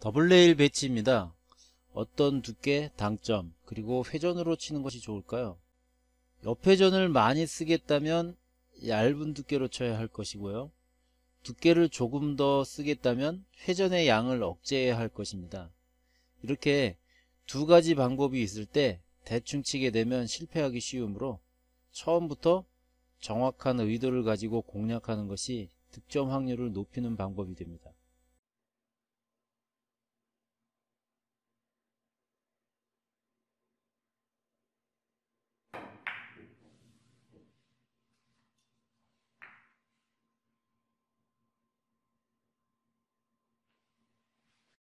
더블 레일 배치입니다. 어떤 두께, 당점, 그리고 회전으로 치는 것이 좋을까요? 옆회전을 많이 쓰겠다면 얇은 두께로 쳐야 할 것이고요. 두께를 조금 더 쓰겠다면 회전의 양을 억제해야 할 것입니다. 이렇게 두 가지 방법이 있을 때 대충 치게 되면 실패하기 쉬우므로 처음부터 정확한 의도를 가지고 공략하는 것이 득점 확률을 높이는 방법이 됩니다.